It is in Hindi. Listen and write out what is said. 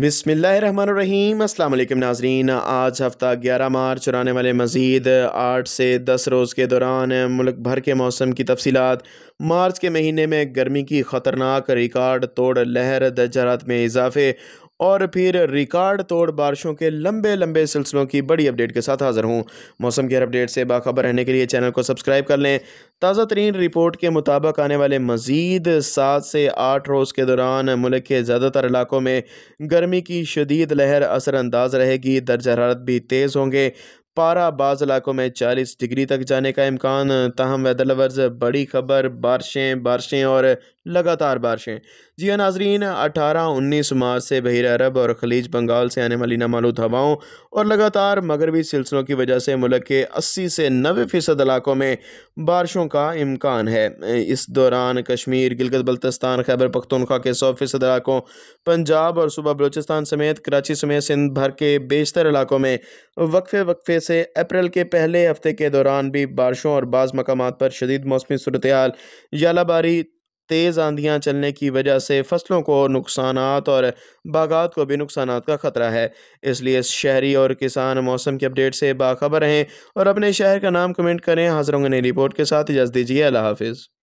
बिसमीम अल्लाम नाजरीन आज हफ़्ता ग्यारह मार्च और आने वाले मज़ीद आठ से दस रोज़ के दौरान मुल्क भर के मौसम की तफसीत मार्च के महीने में गर्मी की ख़तरनाक रिकॉर्ड तोड़ लहर दर्जरात में इजाफे और फिर रिकॉर्ड तोड़ बारिशों के लंबे लंबे सिलसिलों की बड़ी अपडेट के साथ हाजिर हूँ मौसम के अपडेट से बाखबर रहने के लिए चैनल को सब्सक्राइब कर लें ताज़ा तरीन रिपोर्ट के मुताबिक आने वाले मज़ीद सात से आठ रोज़ के दौरान मुल्क के ज़्यादातर इलाकों में गर्मी की शदीद लहर असरानंदाज रहेगी दर्ज हरारत भी तेज़ होंगे पारा बाज़ इलाकों में चालीस डिग्री तक जाने का इम्कान तहम वेदर लवर्स बड़ी खबर बारिशें बारिशें और लगातार बारिशें जी हाँ नाजरीन अठारह उन्नीस मार्च से बहर अरब और खलीज बंगाल से आने वाली नमालूद हवाओं और लगातार मगरबी सिलसिलों की वजह से मुल्क के अस्सी से नबे फ़ीसद इलाकों में बारिशों का इम्कान है इस दौरान कश्मीर गिलगत बल्तिस्तान खैबर पख्तनख्वा के सौ फ़ीसद इलाकों पंजाब और सूबा बलोचिस्तान समेत कराची समेत सिंध भर के बेशतर इलाकों में वक्फे वक्फे से अप्रैल के पहले हफ्ते के दौरान भी बारिशों और बाज़ मकाम पर शदीद मौसमी सूरत हाल यालाबारी तेज़ आंधियाँ चलने की वजह से फसलों को नुकसान और बागात को भी नुकसान का ख़तरा है इसलिए शहरी और किसान मौसम के अपडेट से बाखबर रहें और अपने शहर का नाम कमेंट करें हाजिर होंगे नई रिपोर्ट के साथ इजाज़ दीजिए अल्लाह हाफिज़